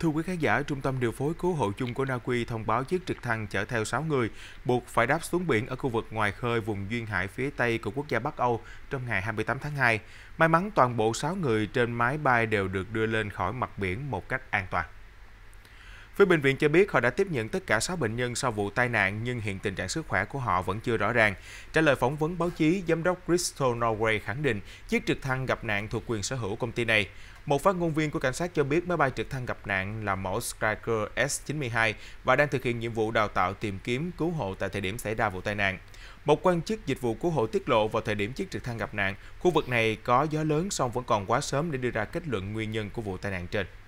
Thưa quý khán giả, Trung tâm Điều phối Cứu hộ chung của Na Uy thông báo chiếc trực thăng chở theo 6 người buộc phải đáp xuống biển ở khu vực ngoài khơi vùng duyên hải phía Tây của quốc gia Bắc Âu trong ngày 28 tháng 2. May mắn toàn bộ 6 người trên máy bay đều được đưa lên khỏi mặt biển một cách an toàn. Phía bệnh viện cho biết họ đã tiếp nhận tất cả 6 bệnh nhân sau vụ tai nạn nhưng hiện tình trạng sức khỏe của họ vẫn chưa rõ ràng. Trả lời phỏng vấn báo chí, giám đốc Crystal Norway khẳng định chiếc trực thăng gặp nạn thuộc quyền sở hữu công ty này. Một phát ngôn viên của cảnh sát cho biết máy bay trực thăng gặp nạn là mẫu Skycrew S-92 và đang thực hiện nhiệm vụ đào tạo tìm kiếm cứu hộ tại thời điểm xảy ra vụ tai nạn. Một quan chức dịch vụ cứu hộ tiết lộ vào thời điểm chiếc trực thăng gặp nạn, khu vực này có gió lớn song vẫn còn quá sớm để đưa ra kết luận nguyên nhân của vụ tai nạn trên.